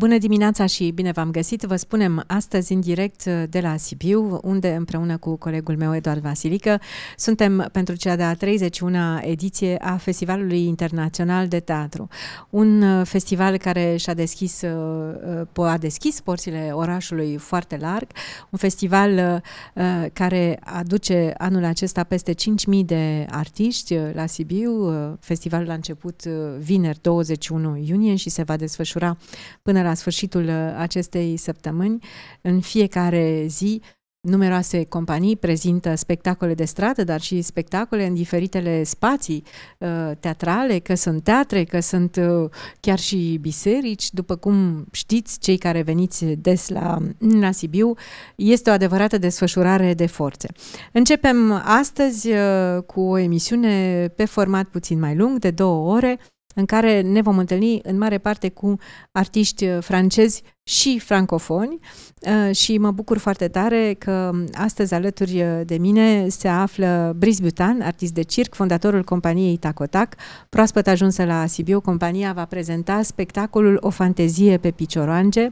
Bună dimineața și bine v-am găsit! Vă spunem astăzi în direct uh, de la Sibiu, unde împreună cu colegul meu Eduard Vasilică suntem pentru cea de-a 31-a ediție a Festivalului Internațional de Teatru. Un uh, festival care și-a deschis, uh, a deschis porțile orașului foarte larg, un festival care aduce anul acesta peste 5.000 de artiști la Sibiu. Festivalul a început vineri 21 iunie și se va desfășura până la la sfârșitul uh, acestei săptămâni, în fiecare zi, numeroase companii prezintă spectacole de stradă, dar și spectacole în diferitele spații uh, teatrale, că sunt teatre, că sunt uh, chiar și biserici. După cum știți, cei care veniți des la, mm, la Sibiu, este o adevărată desfășurare de forțe. Începem astăzi cu o emisiune pe format puțin mai lung, de două ore, în care ne vom întâlni în mare parte cu artiști uh, francezi și francofoni uh, și mă bucur foarte tare că astăzi alături de mine se află Brice Butan, artist de circ, fondatorul companiei Tacotac, proaspăt ajunsă la Sibiu. Compania va prezenta spectacolul O fantezie pe picioroange.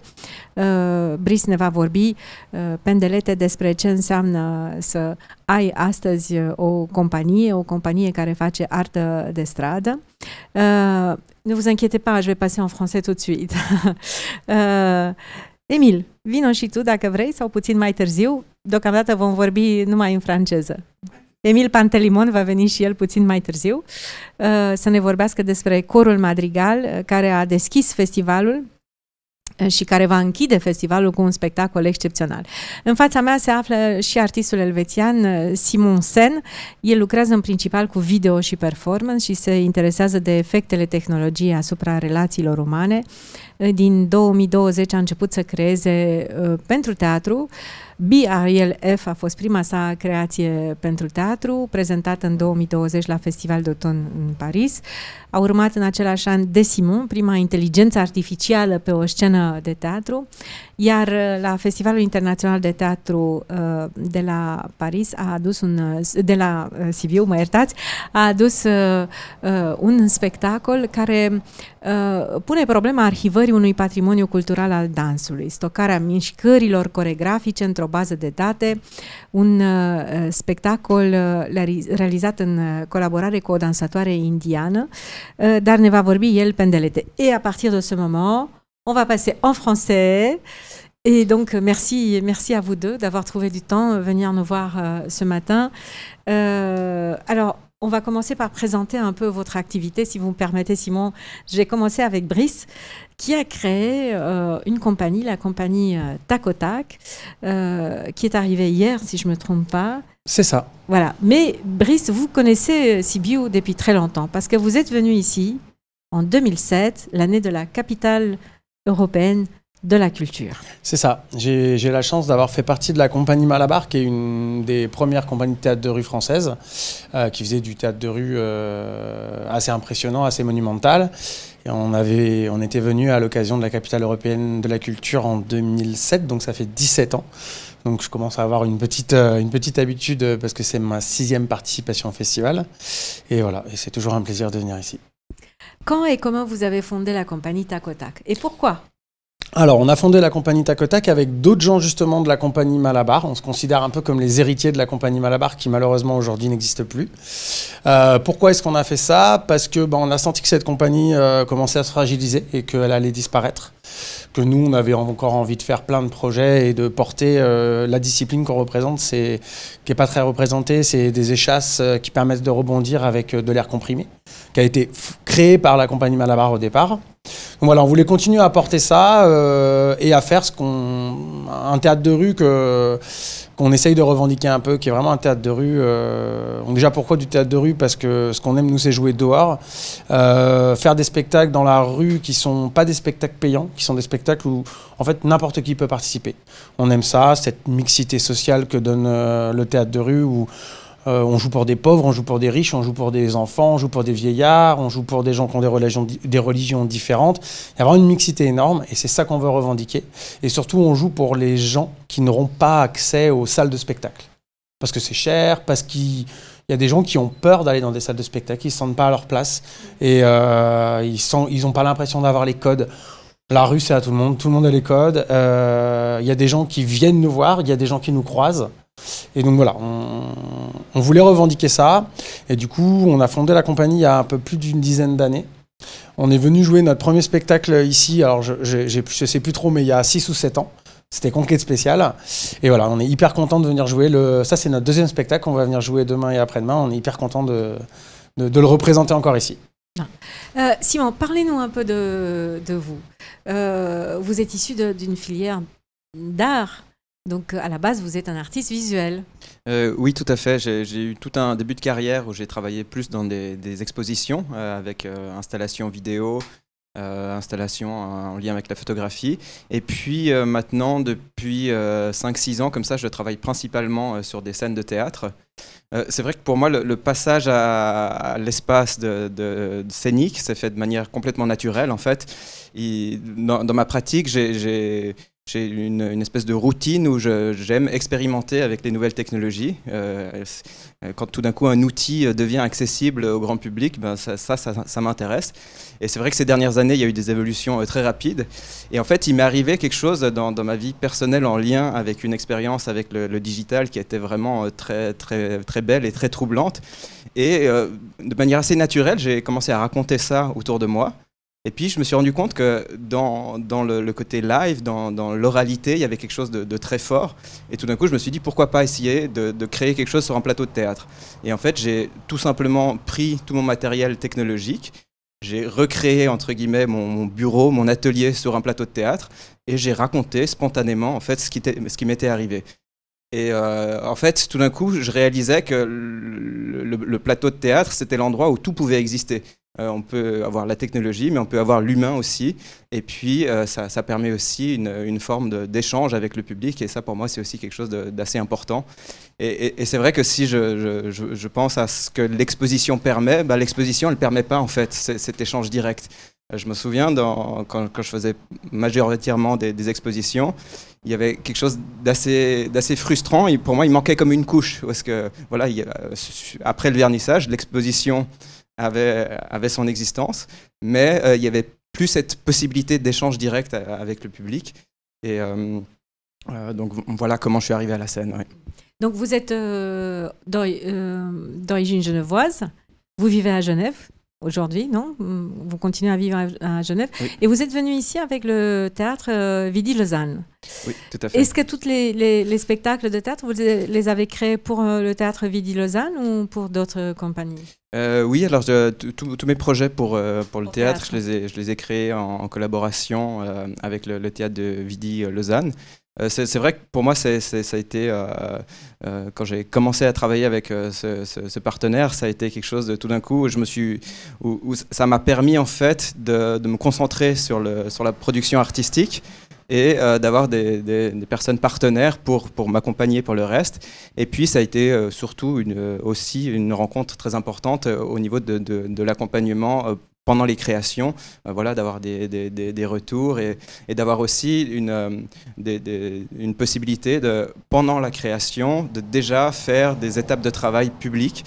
Uh, Brice ne va vorbi uh, pendelete despre ce înseamnă să ai astăzi o companie, o companie care face artă de stradă. Ne vous inquiétez pas, je vais passer en français tout de suite. euh, Emil, vino și tu dacă vrei sau puțin mai târziu. Deocamdată vom vorbi numai în franceză. Emil Pantelimon va veni și el puțin mai târziu uh, să ne vorbească despre corul Madrigal uh, care a deschis festivalul și care va închide festivalul cu un spectacol excepțional. În fața mea se află și artistul elvețian uh, Simon Sen. El lucrează în principal cu video și performance și se interesează de efectele tehnologiei asupra relațiilor umane. Uh, din 2020 a început să creeze uh, pentru teatru B.Ariel F. a fost prima sa creație pentru teatru, prezentată în 2020 la Festival d'automn în Paris. A urmat în același an De Simon, prima inteligență artificială pe o scenă de teatru, iar uh, la Festivalul Internațional de Teatru uh, de la Paris a adus un, uh, de la Sibiu, mă iertați, a adus un spectacol care Uh, pune problema arhivării unui patrimoniu cultural al dansului, stocarea mișcărilor coregrafice într-o bază de date, un uh, spectacol uh, realizat în uh, colaborare cu o dansatoare indiană, uh, dar ne va vorbi el pe îndelete. Et à partir de ce moment, on va passer en français Et donc, merci, merci à vous deux d'avoir trouvé du temps, venir nous voir euh, ce matin. Euh, alors, on va commencer par présenter un peu votre activité, si vous me permettez, Simon. J'ai commencé avec Brice, qui a créé euh, une compagnie, la compagnie euh, Tacotac, euh, qui est arrivée hier, si je ne me trompe pas. C'est ça. Voilà. Mais Brice, vous connaissez Sibiu depuis très longtemps, parce que vous êtes venu ici en 2007, l'année de la capitale européenne de la culture. C'est ça. J'ai la chance d'avoir fait partie de la compagnie Malabar, qui est une des premières compagnies de théâtre de rue française, euh, qui faisait du théâtre de rue euh, assez impressionnant, assez monumental. Et on, avait, on était venu à l'occasion de la capitale européenne de la culture en 2007, donc ça fait 17 ans. Donc je commence à avoir une petite, euh, une petite habitude parce que c'est ma sixième participation au festival. Et voilà, et c'est toujours un plaisir de venir ici. Quand et comment vous avez fondé la compagnie Tacotac Et pourquoi alors, on a fondé la compagnie Tacotac avec d'autres gens justement de la compagnie Malabar. On se considère un peu comme les héritiers de la compagnie Malabar qui malheureusement aujourd'hui n'existe plus. Euh, pourquoi est-ce qu'on a fait ça Parce que ben, on a senti que cette compagnie euh, commençait à se fragiliser et qu'elle allait disparaître. Que nous, on avait encore envie de faire plein de projets et de porter euh, la discipline qu'on représente, c'est qui est pas très représentée. C'est des échasses euh, qui permettent de rebondir avec euh, de l'air comprimé, qui a été créé par la compagnie Malabar au départ voilà, on voulait continuer à porter ça euh, et à faire ce qu'on, un théâtre de rue que qu'on essaye de revendiquer un peu, qui est vraiment un théâtre de rue. Euh, déjà pourquoi du théâtre de rue Parce que ce qu'on aime nous c'est jouer dehors, euh, faire des spectacles dans la rue qui sont pas des spectacles payants, qui sont des spectacles où en fait n'importe qui peut participer. On aime ça, cette mixité sociale que donne le théâtre de rue où euh, on joue pour des pauvres, on joue pour des riches, on joue pour des enfants, on joue pour des vieillards, on joue pour des gens qui ont des religions, différentes. Il y a vraiment une mixité énorme et c'est ça qu'on veut revendiquer. Et surtout, on joue pour les gens qui n'auront pas accès aux salles de spectacle. Parce que c'est cher, parce qu'il y a des gens qui ont peur d'aller dans des salles de spectacle, ils ne se sentent pas à leur place et euh, ils n'ont pas l'impression d'avoir les codes. La rue, c'est à tout le monde, tout le monde a les codes. Euh, il y a des gens qui viennent nous voir, il y a des gens qui nous croisent. Et donc voilà, on, voulait revendiquer ça. Et du coup, on a fondé la compagnie il y a un peu plus d'une dizaine d'années. On est venu jouer notre premier spectacle ici, alors je ne sais plus trop, mais il y a 6 ou 7 ans. C'était Conquête spéciale. Et voilà, on est hyper content de venir jouer. Le... Ça, c'est notre deuxième spectacle. On va venir jouer demain et après-demain. On est hyper content de, de, le représenter encore ici. Ah. Euh, Simon, parlez-nous un peu de, de vous. Euh, vous êtes issu d'une filière d'art donc euh, à la base, vous êtes un artiste visuel. Euh, oui, tout à fait. J'ai eu tout un début de carrière où j'ai travaillé plus dans des, expositions euh, avec installation installations vidéo, installations en lien avec la photographie. Et puis maintenant, depuis 5-6 ans, comme ça, je travaille principalement sur des scènes de théâtre. C'est vrai que pour moi, le, passage à, l'espace de, scénique s'est fait de manière complètement naturelle, en fait. Et dans ma pratique, j'ai j'ai une, espèce de routine où j'aime expérimenter avec les nouvelles technologies. Euh, euh, quand tout d'un coup un outil euh, devient accessible au grand public, ben ça, ça, m'intéresse. Et c'est vrai que ces dernières années, il y a eu des évolutions très rapides. Et en fait, il m'est arrivé quelque chose dans, ma vie personnelle en lien avec une expérience avec le, digital qui était vraiment très, très, très belle et très troublante. Et de manière assez naturelle, j'ai commencé à raconter ça autour de moi. Et puis je me suis rendu compte que dans, dans le, côté live, dans, dans l'oralité, il y avait quelque chose de, très fort. Et tout d'un coup, je me suis dit pourquoi pas essayer de, de, créer quelque chose sur un plateau de théâtre. Et en fait, j'ai tout simplement pris tout mon matériel technologique, j'ai recréé entre guillemets mon, bureau, mon atelier sur un plateau de théâtre, et j'ai raconté spontanément en fait ce qui, ce qui m'était arrivé. Et euh, en fait, tout d'un coup, je réalisais que le plateau de théâtre, c'était l'endroit où tout pouvait exister. Euh, on peut avoir la technologie, mais on peut avoir l'humain aussi. Et puis, euh, ça, permet aussi une, forme d'échange avec le public. Et ça, pour moi, c'est aussi quelque chose d'assez important. Et, c'est vrai que si je, pense à ce que l'exposition permet, bah, l'exposition, elle ne permet pas, en fait, cet échange direct. Euh, je me souviens, quand, je faisais majoritairement des, des, expositions, il y avait quelque chose d'assez frustrant. Et pour moi, il manquait comme une couche. Parce que, voilà, après le vernissage, l'exposition avait, son existence, mais euh, il y n'y avait plus cette possibilité d'échange direct euh, avec le public. Et euh, donc voilà comment je suis arrivé à la scène. Donc vous êtes d'origine genevoise, vous vivez à Genève, aujourd'hui, non Vous continuez à vivre à, Genève. Et vous êtes venu ici avec le théâtre euh, Vidi Lausanne. Oui, tout à fait. Est-ce que tous les, spectacles de théâtre, vous les avez créés pour euh, le théâtre Vidi Lausanne ou pour d'autres compagnies euh, Oui, alors tous mes projets pour, pour le théâtre, Je, les ai, je les ai créés en, collaboration avec le, le, théâtre de Vidi Lausanne. Euh, c'est vrai que pour moi, ça a été, euh, euh, quand j'ai commencé à travailler avec ce, partenaire, ça a été quelque chose de tout d'un coup, où je me suis, ça m'a permis en fait de, me concentrer sur, le, sur la production artistique et d'avoir des, personnes partenaires pour, pour m'accompagner pour le reste. Et puis ça a été surtout une, aussi une rencontre très importante au niveau de, de, de l'accompagnement pendant les créations, euh, voilà, d'avoir des, des, retours et, d'avoir aussi une, euh, une, possibilité de, pendant la création, de déjà faire des étapes de travail publiques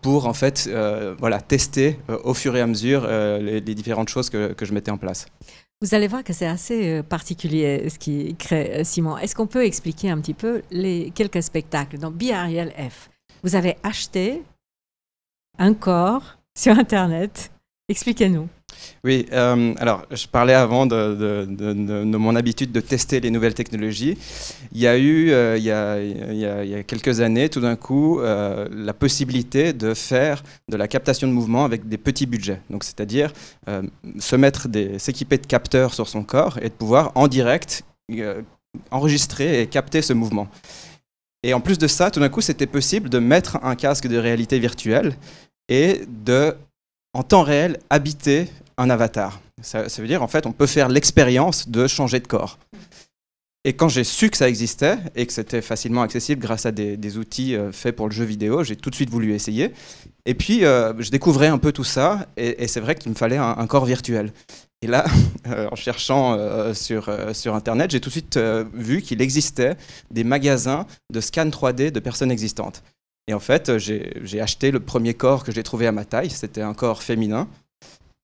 pour en fait, euh, voilà, tester au fur et à mesure les, différentes choses que, que, je mettais en place. Vous allez voir que c'est assez particulier ce qui crée Simon. Est-ce qu'on peut expliquer un petit peu les quelques spectacles Donc, F, vous avez acheté un corps sur Internet Expliquez-nous. Oui, euh, alors je parlais avant de, mon habitude de tester les nouvelles technologies. Il y a eu, euh, il, y a, il, y a, quelques années, tout d'un coup, euh, la possibilité de faire de la captation de mouvement avec des petits budgets. Donc, c'est-à-dire se mettre, s'équiper de capteurs sur son corps et de pouvoir en direct enregistrer et capter ce mouvement. Et en plus de ça, tout d'un coup, c'était possible de mettre un casque de réalité virtuelle et de en temps réel habiter un avatar. Ça, veut dire en fait on peut faire l'expérience de changer de corps. Et quand j'ai su que ça existait et que c'était facilement accessible grâce à des, outils euh, faits pour le jeu vidéo, j'ai tout de suite voulu essayer. Et puis, euh, je découvrais un peu tout ça, et, c'est vrai qu'il me fallait un, corps virtuel. Et là, euh, en cherchant sur, sur Internet, j'ai tout de suite vu qu'il existait des magasins de scan 3D de personnes existantes. Et en fait, euh, j'ai acheté le premier corps que j'ai trouvé à ma taille. C'était un corps féminin.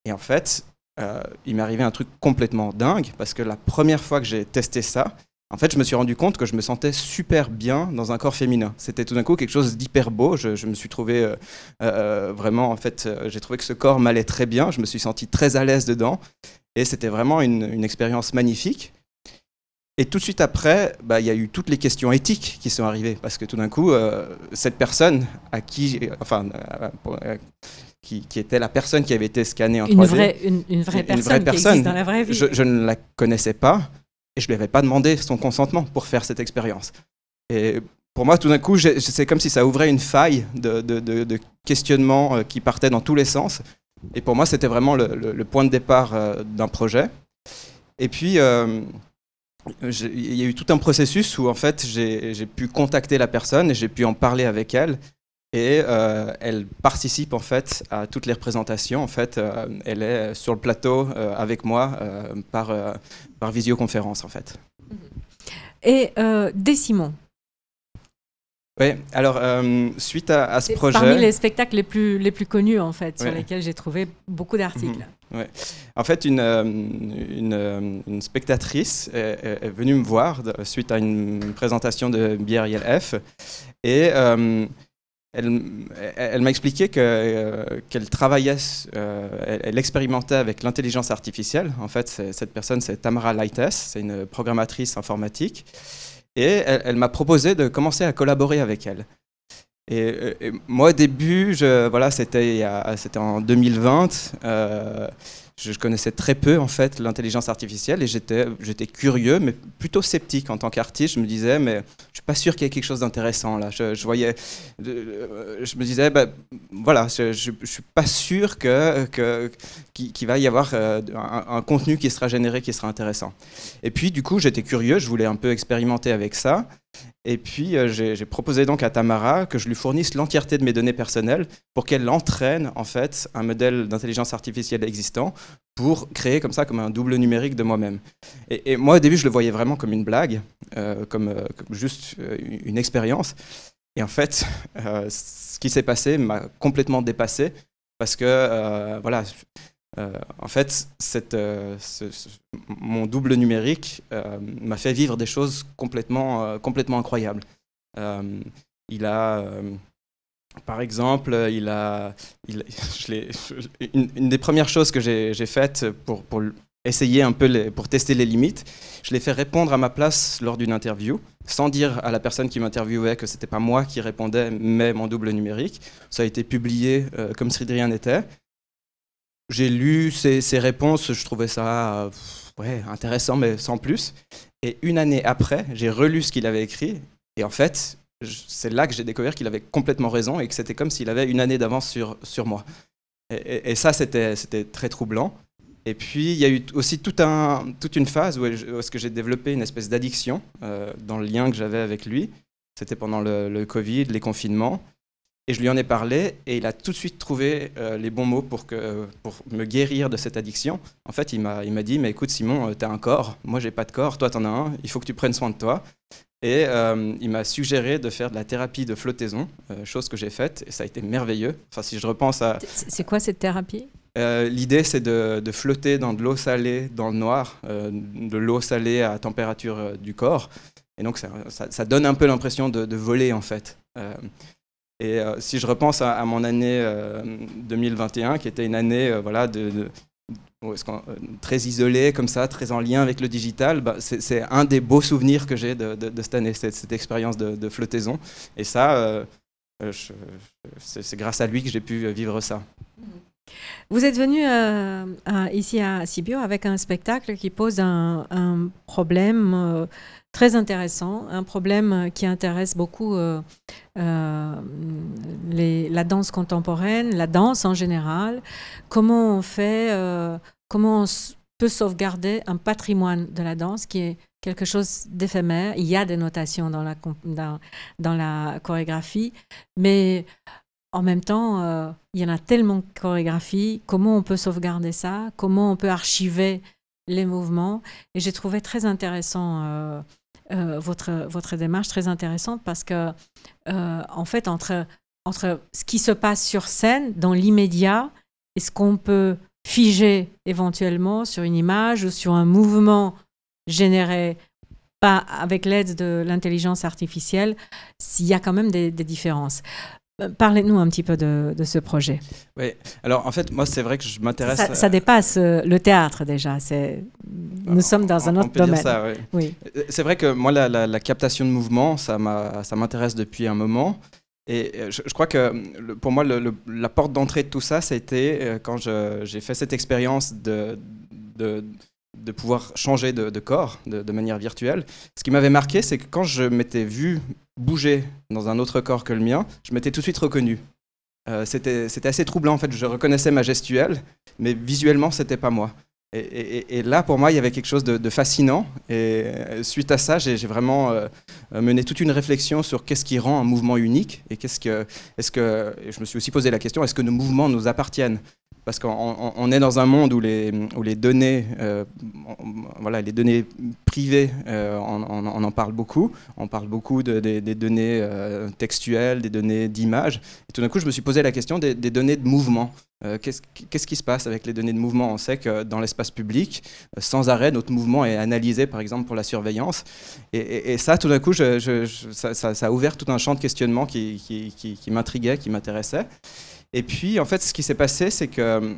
Et en fait, euh, il m'est arrivé un truc complètement dingue parce que la première fois que j'ai testé ça, en fait, je me suis rendu compte que je me sentais super bien dans un corps féminin. C'était tout d'un coup quelque chose d'hyper beau. Je, me suis trouvé euh, vraiment, en fait, j'ai trouvé que ce corps m'allait très bien. Je me suis senti très à l'aise dedans. Et c'était vraiment une expérience magnifique. Et tout de suite après, bah, il y a eu toutes les questions éthiques qui sont arrivées, parce que tout d'un coup, euh, cette personne à qui, enfin, euh, euh, qui, était la personne qui avait été scannée en une 3D, vraie, une, vraie personne, vraie personne dans la vraie vie. Je, ne la connaissais pas et je ne lui avais pas demandé son consentement pour faire cette expérience. Et pour moi, tout d'un coup, c'est comme si ça ouvrait une faille de, de, questionnement qui partait dans tous les sens. Et pour moi, c'était vraiment le, point de départ d'un projet. Et puis il y a eu tout un processus où en fait j'ai pu contacter la personne et j'ai pu en parler avec elle et euh, elle participe en fait à toutes les représentations. En fait, euh, elle est sur le plateau euh, avec moi par, par visioconférence en fait. Et Décimon, oui, alors euh, suite à, ce projet. Parmi les spectacles les plus, les plus connus, en fait, sur lesquels j'ai trouvé beaucoup d'articles. Mhm. En fait, une, euh, euh, une, spectatrice est, venue me voir suite à une présentation de F. et elle, elle m'a expliqué qu'elle travaillait, elle, elle, expérimentait avec l'intelligence artificielle. En fait, cette personne, c'est Tamara Lightes, c'est une programmatrice informatique. Et elle, m'a proposé de commencer à collaborer avec elle. Et, moi, au début, voilà, c'était, c'était en 2020. Euh, je connaissais très peu en fait l'intelligence artificielle et j'étais, curieux, mais plutôt sceptique en tant qu'artiste. Je me disais, mais je suis pas sûr qu'il y ait quelque chose d'intéressant là. Je, voyais, euh, je me disais, bah, voilà, je, ne suis pas sûr que, qu'il, va y avoir euh, un, contenu qui sera généré qui sera intéressant. Et puis du coup, j'étais curieux, je voulais un peu expérimenter avec ça. Et puis, euh, j'ai proposé donc à Tamara que je lui fournisse l'entièreté de mes données personnelles pour qu'elle entraîne en fait un modèle d'intelligence artificielle existant pour créer comme ça comme un double numérique de moi-même. Et, moi, au début, je le voyais vraiment comme une blague, euh, comme, euh, comme, juste une expérience. Et en fait, ce qui s'est passé m'a complètement dépassé parce que voilà, euh, en fait, euh, mon double numérique euh, m'a fait vivre des choses complètement, incroyables. il a, par exemple, il a, je une, une, des premières choses que j'ai faites pour, essayer un peu, pour tester les limites, je l'ai fait répondre à ma place lors d'une interview, sans dire à la personne qui m'interviewait que ce n'était pas moi qui répondais, mais mon double numérique. Ça a été publié comme si de rien n'était j'ai lu ses, réponses, je trouvais ça intéressant, mais sans plus. Et une année après, j'ai relu ce qu'il avait écrit, et en fait, c'est là que j'ai découvert qu'il avait complètement raison et que c'était comme s'il avait une année d'avance sur, sur moi. Et, ça, c'était très troublant. Et puis, il y a eu aussi un, toute une phase où, ce que j'ai développé une espèce d'addiction euh, dans le lien que j'avais avec lui. C'était pendant le, Covid, les confinements. Et je lui en ai parlé et il a tout de suite trouvé euh, les bons mots pour, que, pour me guérir de cette addiction. En fait, il m'a dit, mais écoute Simon, euh, tu as un corps, moi j'ai pas de corps, toi tu en as un, il faut que tu prennes soin de toi. Et euh, il m'a suggéré de faire de la thérapie de flottaison, chose que j'ai faite, et ça a été merveilleux. Enfin, si je repense à... C'est quoi cette thérapie L'idée, c'est de, de, flotter dans de l'eau salée, dans le noir, de l'eau salée à température du corps. Et donc, ça, ça, donne un peu l'impression de, de, voler, en fait. Et euh, si je repense à, mon année 2021, euh, qui était une année euh, voilà, de, très isolée, comme ça, très en lien avec le digital, bah, c'est un des beaux souvenirs que j'ai de, cette année, cette, expérience de, flottaison. Et ça, c'est grâce à lui que j'ai pu vivre ça. Mmh. Vous êtes venu euh, ici à Sibio avec un spectacle qui pose un, problème euh, très intéressant, un problème qui intéresse beaucoup euh, les, la danse contemporaine, la danse en général. Comment on fait, comment peut sauvegarder un patrimoine de la danse qui est quelque chose d'éphémère. Il y a des notations dans la, dans la chorégraphie, mais en même temps, euh, il y en a tellement de chorégraphies. Comment on peut sauvegarder ça Comment on peut archiver les mouvements Et j'ai trouvé très intéressant euh, euh, votre, votre démarche, très intéressante, parce que, en fait, entre, entre ce qui se passe sur scène, dans l'immédiat, et ce qu'on peut figer éventuellement sur une image ou sur un mouvement généré pas avec l'aide de l'intelligence artificielle, s'il y a quand même des différences. Euh, parlez-nous un petit peu de, ce projet. Oui, alors en fait, moi, c'est vrai que je m'intéresse. Ça, dépasse euh, le théâtre déjà. Ah, nous sommes dans un autre domaine. oui. Euh, c'est vrai que moi, la, captation de mouvement, ça m'intéresse depuis un moment. Et je, crois que pour moi, la porte d'entrée de tout ça, c'était quand j'ai fait cette expérience de, de, pouvoir changer de, de corps de manière virtuelle. Ce qui m'avait marqué, c'est que quand je m'étais vu bouger dans un autre corps que le mien, je m'étais tout de suite reconnu. Euh, c'était assez troublant en fait, je reconnaissais ma gestuelle, mais visuellement c'était pas moi. Et, là, pour moi, il y avait quelque chose de, fascinant. Et euh, suite à ça, j'ai vraiment euh, mené toute une réflexion sur qu'est-ce qui rend un mouvement unique et qu'est-ce que, est-ce que, je me suis aussi posé la question, est-ce que nos mouvements nous appartiennent parce qu'on est dans un monde où les, données, euh, voilà, les données privées, euh, on, en parle beaucoup. On parle beaucoup des données euh, textuelles, des données d'image. Et tout d'un coup, je me suis posé la question des, données de mouvement. Qu'est-ce qui se passe avec les données de mouvement On sait que dans l'espace public, sans arrêt, notre mouvement est analysé, par exemple, pour la surveillance. Et, ça, tout d'un coup, ça, ça, a ouvert tout un champ de questionnement qui m'intriguait, qui m'intéressait. Et puis, en fait, ce qui s'est passé, c'est que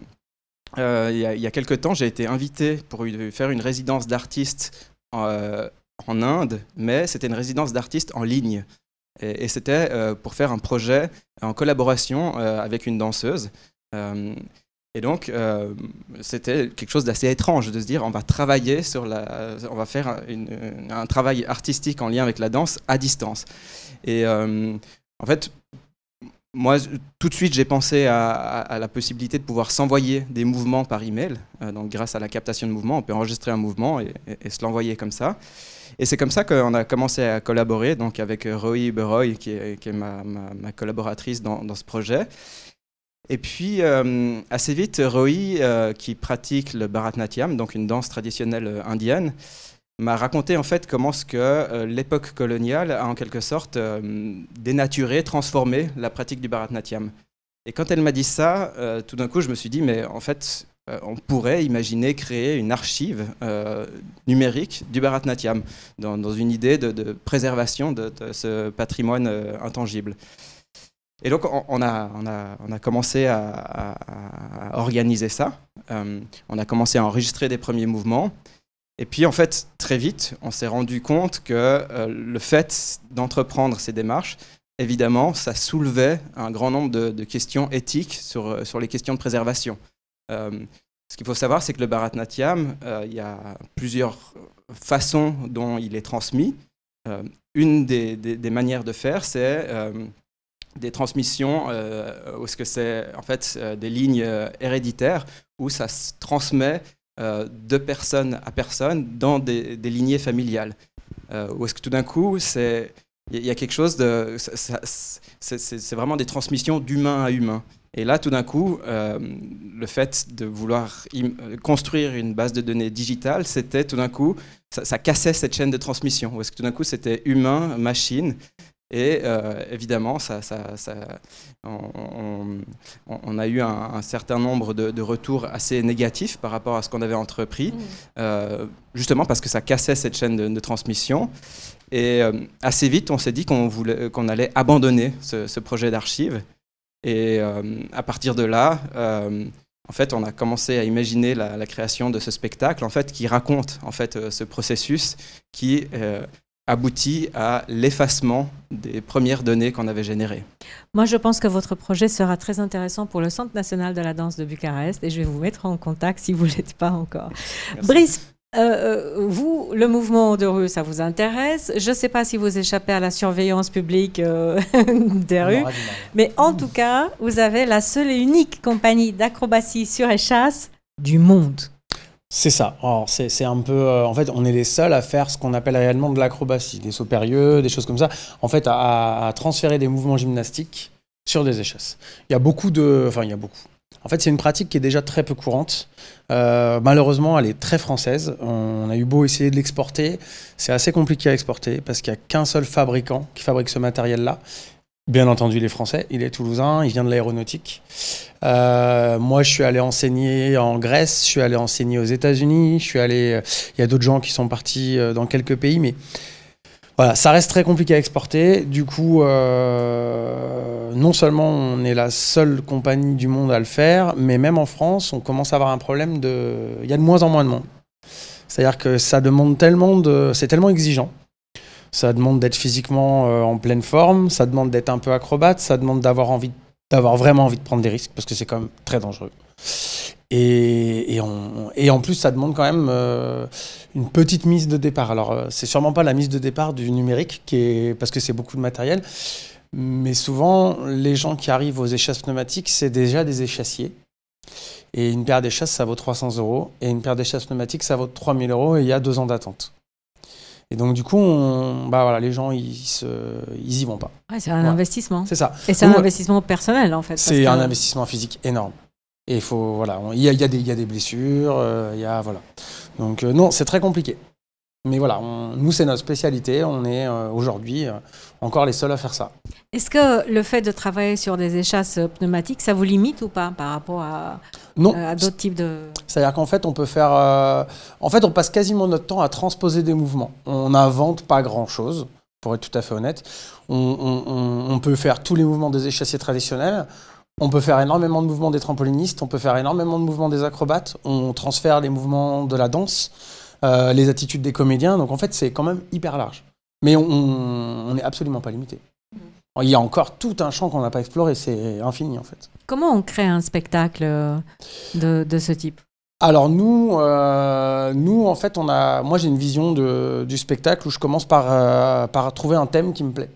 euh, il y, a quelques temps, j'ai été invité pour faire une résidence d'artiste euh, en, Inde, mais c'était une résidence d'artiste en ligne. Et, c'était euh, pour faire un projet en collaboration avec une danseuse. et donc, c'était quelque chose d'assez étrange de se dire on va travailler sur la. On va faire un travail artistique en lien avec la danse à distance. Et en fait, moi, tout de suite, j'ai pensé à, la possibilité de pouvoir s'envoyer des mouvements par email. Euh, donc, grâce à la captation de mouvements, on peut enregistrer un mouvement et, se l'envoyer comme ça. Et c'est comme ça qu'on a commencé à collaborer donc avec Roy Beroy, qui est, ma, collaboratrice dans, ce projet. Et puis, euh, assez vite, Roy, euh, qui pratique le Bharatnatyam, donc une danse traditionnelle indienne, m'a raconté en fait comment ce que euh, l'époque coloniale a en quelque sorte euh, dénaturé, transformé la pratique du Bharatnatyam. Et quand elle m'a dit ça, euh, tout d'un coup, je me suis dit, mais en fait, on pourrait imaginer créer une archive numérique du Bharatnatyam, dans, une idée de, préservation de, ce patrimoine intangible. Et donc, on a, commencé à, organiser ça. on a commencé à enregistrer des premiers mouvements. Et puis en fait, très vite, on s'est rendu compte que euh, le fait d'entreprendre ces démarches, évidemment, ça soulevait un grand nombre de, questions éthiques sur, euh, sur les questions de préservation. Euh, ce qu'il faut savoir, c'est que le Bharatnatyam, il y a plusieurs façons dont il est transmis. une des, des, manières de faire, c'est des transmissions, ou ce que c'est en fait des lignes héréditaires, où ça se transmet euh, de personne à personne dans des, lignées familiales. Euh, ou est-ce que tout d'un coup, c'est il y a quelque chose de. C'est vraiment des transmissions d'humain à humain. Et là, tout d'un coup, euh, le fait de vouloir construire une base de données digitale, c'était tout d'un coup, ça, cassait cette chaîne de transmission. est-ce que tout d'un coup, c'était humain, machine. Et euh, évidemment, ça, on, a eu un, certain nombre de, retours assez négatifs par rapport à ce qu'on avait entrepris, mmh. euh, justement parce que ça cassait cette chaîne de, transmission. Et euh, assez vite, on s'est dit qu'on allait abandonner ce, projet d'archives. Et à partir de là, en fait, on a commencé à imaginer la, création de ce spectacle, en fait, qui raconte en fait ce processus qui aboutit à l'effacement des premières données qu'on avait générées. Moi, je pense que votre projet sera très intéressant pour le Centre national de la danse de Bucarest et je vais vous mettre en contact si vous ne l'êtes pas encore. Brice, euh, euh, vous, le mouvement de rue, ça vous intéresse. Je ne sais pas si vous échappez à la surveillance publique euh, des rues, mais en tout cas, vous avez la seule et unique compagnie d'acrobatie sur échasse du monde. C'est ça. Alors, c'est, un peu. Euh, en fait, on est les seuls à faire ce qu'on appelle réellement de l'acrobatie, des sauts périlleux, des choses comme ça. En fait, à, transférer des mouvements gymnastiques sur des échasses. Il y a beaucoup de. Enfin, il y a beaucoup. En fait, c'est une pratique qui est déjà très peu courante. Euh, malheureusement, elle est très française. On a eu beau essayer de l'exporter. C'est assez compliqué à exporter parce qu'il n'y a qu'un seul fabricant qui fabrique ce matériel-là. Bien entendu, il est français, il est toulousain, il vient de l'aéronautique. Euh, moi, je suis allé enseigner en Grèce, je suis allé enseigner aux États-Unis, je suis allé. Euh, il y a d'autres gens qui sont partis euh, dans quelques pays, mais voilà, ça reste très compliqué à exporter. Du coup, non seulement on est la seule compagnie du monde à le faire, mais même en France, on commence à avoir un problème de. Il y a de moins en moins de monde. C'est-à-dire que ça demande tellement de. C'est tellement exigeant ça demande d'être physiquement euh, en pleine forme, ça demande d'être un peu acrobate, ça demande d'avoir envie, d'avoir vraiment envie de prendre des risques parce que c'est quand même très dangereux. Et, en plus, ça demande quand même euh, une petite mise de départ. Alors, euh, c'est sûrement pas la mise de départ du numérique, qui est, parce que c'est beaucoup de matériel. Mais souvent, les gens qui arrivent aux échasses pneumatiques, c'est déjà des échassiers. Et une paire d'échasses, ça vaut 300 euros. Et une paire d'échasses pneumatiques, ça vaut 3000 euros. Et il y a deux ans d'attente. Et donc, du coup, bah, voilà, les gens, ils, se, ils y vont pas. c'est un investissement. C'est ça. Et c'est un investissement personnel, en fait. C'est un investissement physique énorme. Et il voilà, y a, y a, des blessures, euh, il y a, voilà. Donc, euh, non, c'est très compliqué. Mais voilà, nous, c'est notre spécialité. On est euh, aujourd'hui euh, encore les seuls à faire ça. Est-ce que le fait de travailler sur des échasses pneumatiques, ça vous limite ou pas par rapport à, euh, à d'autres types de... C'est-à-dire qu'en fait, on peut faire... En fait, on passe quasiment notre temps à transposer des mouvements. On n'invente pas grand-chose, pour être tout à fait honnête. On, on peut faire tous les mouvements des échassiers traditionnels. On peut faire énormément de mouvements des trampolinistes. On peut faire énormément de mouvements des acrobates. On transfère les mouvements de la danse. Euh, les attitudes des comédiens. Donc en fait, c'est quand même hyper large. Mais on n'est absolument pas limité. Il y a encore tout un champ qu'on n'a pas exploré, c'est infini en fait. Comment on crée un spectacle euh, de, ce type alors nous, euh, nous en fait, on a, moi j'ai une vision du spectacle où je commence par, par trouver un thème qui me plaît.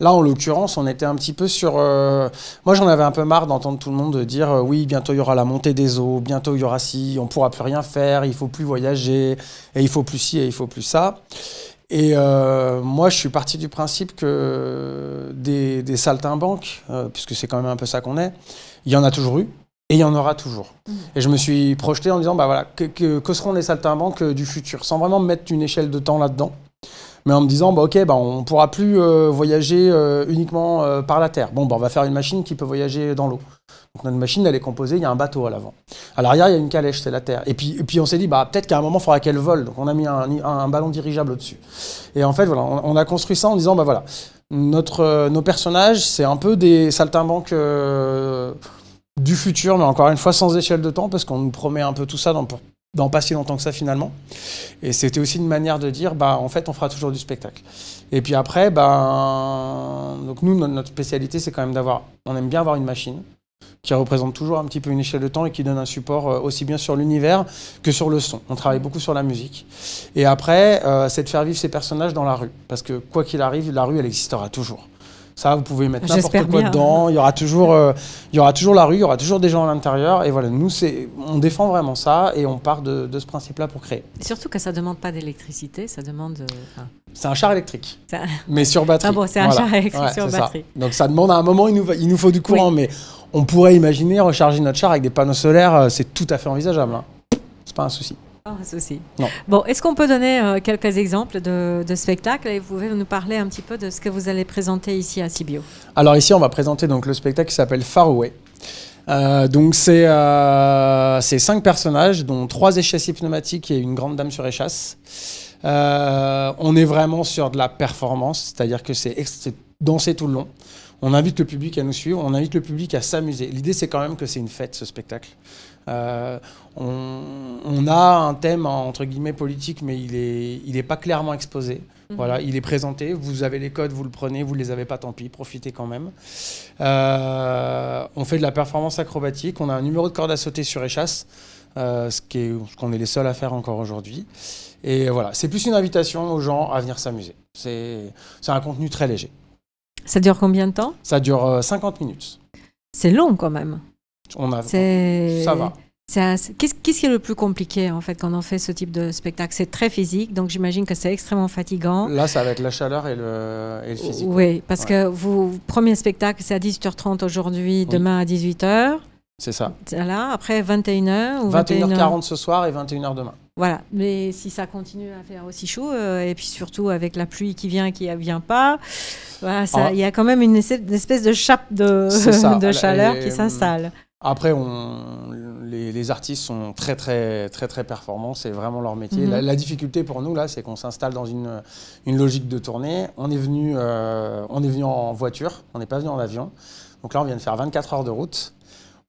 Là, en l'occurrence, on était un petit peu sur. Euh, moi, j'en avais un peu marre d'entendre tout le monde dire euh, oui, bientôt il y aura la montée des eaux, bientôt il y aura ci, on pourra plus rien faire, il faut plus voyager, et il faut plus ci, et il faut plus ça. Et euh, moi, je suis parti du principe que des, saltimbanques, puisque c'est quand même un peu ça qu'on est, il y en a toujours eu. Et il y en aura toujours. Mmh. Et je me suis projeté en disant, bah voilà, que, seront les saltimbanques du futur Sans vraiment mettre une échelle de temps là-dedans mais en me disant, bah, ok, bah, on ne pourra plus euh, voyager euh, uniquement euh, par la Terre. Bon, bah, on va faire une machine qui peut voyager dans l'eau. Donc notre machine, elle est composée, il y a un bateau à l'avant. À l'arrière, il y a une calèche, c'est la Terre. Et puis, on s'est dit, bah, peut-être qu'à un moment, il faudra qu'elle vole. Donc on a mis un, ballon dirigeable au-dessus. Et en fait, voilà, on, a construit ça en disant, bah voilà, notre, nos personnages, c'est un peu des saltimbanques du futur, mais encore une fois sans échelle de temps, parce qu'on nous promet un peu tout ça dans, pour, dans pas si longtemps que ça finalement. Et c'était aussi une manière de dire, bah, en fait, on fera toujours du spectacle. Et puis après, bah, donc nous, notre spécialité, c'est quand même d'avoir, on aime bien avoir une machine qui représente toujours un petit peu une échelle de temps et qui donne un support euh, aussi bien sur l'univers que sur le son. On travaille beaucoup sur la musique. Et après, euh, c'est de faire vivre ces personnages dans la rue. Parce que quoi qu'il arrive, la rue, elle existera toujours. Ça, vous pouvez mettre n'importe quoi dedans. Il y, aura toujours, euh, il y aura toujours la rue, il y aura toujours des gens à l'intérieur. Et voilà, nous, on défend vraiment ça et on part de, ce principe-là pour créer. surtout que ça ne demande pas d'électricité, ça demande. Euh, c'est un char électrique, mais sur batterie. Ah bon, c'est un char électrique sur batterie. Donc ça demande à un moment, il nous, il nous faut du courant, mais on pourrait imaginer recharger notre char avec des panneaux solaires, euh, c'est tout à fait envisageable. Hein. C'est pas un souci. Bon, est-ce qu'on peut donner euh, quelques exemples de, spectacles et vous pouvez nous parler un petit peu de ce que vous allez présenter ici à Sibio Alors ici, on va présenter donc le spectacle qui s'appelle Faraway. Euh, donc euh, c'est cinq personnages, dont trois échassiers pneumatiques et une grande dame sur échasse. Euh, on est vraiment sur de la performance, c'est-à-dire que c'est danser tout le long. On invite le public à nous suivre, on invite le public à s'amuser. L'idée, c'est quand même que c'est une fête, ce spectacle. Euh, on, a un thème entre guillemets politique, mais il n'est est pas clairement exposé. Mhm. Voilà, il est présenté. Vous avez les codes, vous le prenez. Vous les avez pas, tant pis. Profitez quand même. Euh, on fait de la performance acrobatique. On a un numéro de corde à sauter sur échasse, euh, ce ce qu'on est les seuls à faire encore aujourd'hui. Et voilà, c'est plus une invitation aux gens à venir s'amuser. C'est un contenu très léger. Ça dure combien de temps Ça dure 50 minutes. C'est long quand même on a, ça va. Qu'est-ce qui est le plus compliqué en fait quand on fait ce type de spectacle C'est très physique, donc j'imagine que c'est extrêmement fatigant. Là, ça va être la chaleur et le, physique. Oui, parce que vous premier spectacle, c'est à 18h30 aujourd'hui, demain à 18h. C'est ça. Là, après 21h ou 21h40 ce soir et 21h demain. Voilà, mais si ça continue à faire aussi chaud, euh, et puis surtout avec la pluie qui vient et qui ne vient pas, bah, ah. il y a quand même une espèce de chape de, de chaleur qui s'installe. Après, on, les, artistes sont très, très, très, très performants. C'est vraiment leur métier. Mhm. La, difficulté pour nous, là, c'est qu'on s'installe dans une, logique de tournée. On est venu, euh, on est venu en voiture. On n'est pas venu en avion. Donc là, on vient de faire 24 heures de route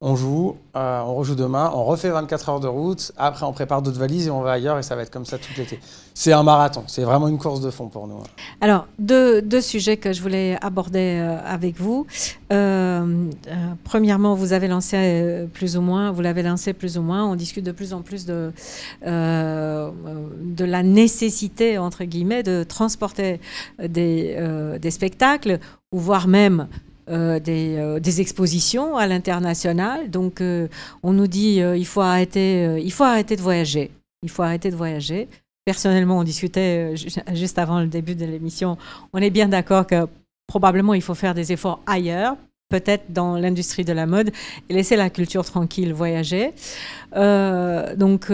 on joue, euh, on rejoue demain, on refait 24 heures de route, après on prépare d'autres valises et on va ailleurs et ça va être comme ça tout l'été. C'est un marathon, c'est vraiment une course de fond pour nous. Hein. Alors, deux, sujets que je voulais aborder euh, avec vous. Euh, premièrement, vous avez lancé plus ou moins, vous l'avez lancé plus ou moins, on discute de plus en plus de, de la nécessité, entre guillemets, de transporter des, des spectacles ou voire même euh, euh, des, expositions à l'international. Donc euh, on nous dit il faut arrêter, il faut arrêter de voyager. Il faut arrêter de voyager. Personnellement, on discutait juste avant le début de l'émission. On est bien d'accord que probablement il faut faire des efforts ailleurs peut-être dans l'industrie de la mode et laisser la culture tranquille voyager. donc,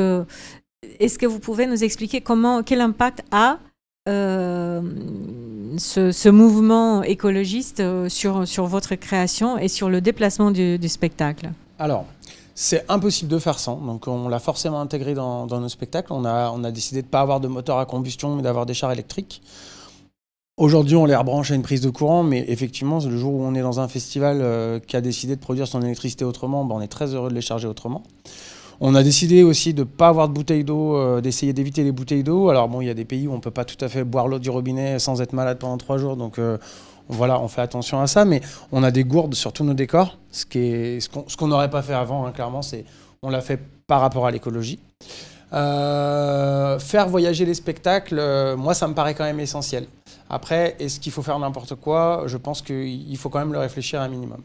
est-ce que vous pouvez nous expliquer comment, quel impact a euh, ce, mouvement écologiste euh, sur, sur votre création et sur le déplacement du, spectacle Alors, c'est impossible de faire sans, donc on l'a forcément intégré dans, nos spectacles. On a, on a décidé de ne pas avoir de moteur à combustion, mais d'avoir des chars électriques. Aujourd'hui, on les rebranche à une prise de courant, mais effectivement, le jour où on est dans un festival euh, qui a décidé de produire son électricité autrement, ben, on est très heureux de les charger autrement. On a décidé aussi de ne pas avoir de bouteilles d'eau, euh, d'essayer d'éviter les bouteilles d'eau. Alors bon, il y a des pays où on ne peut pas tout à fait boire l'eau du robinet sans être malade pendant trois jours, donc euh, voilà, on fait attention à ça. Mais on a des gourdes sur tous nos décors, ce qu'on ce n'aurait pas fait avant, hein, clairement, c'est On l'a fait par rapport à l'écologie. Euh, faire voyager les spectacles, euh, moi, ça me paraît quand même essentiel. Après, est-ce qu'il faut faire n'importe quoi Je pense qu'il faut quand même le réfléchir un minimum.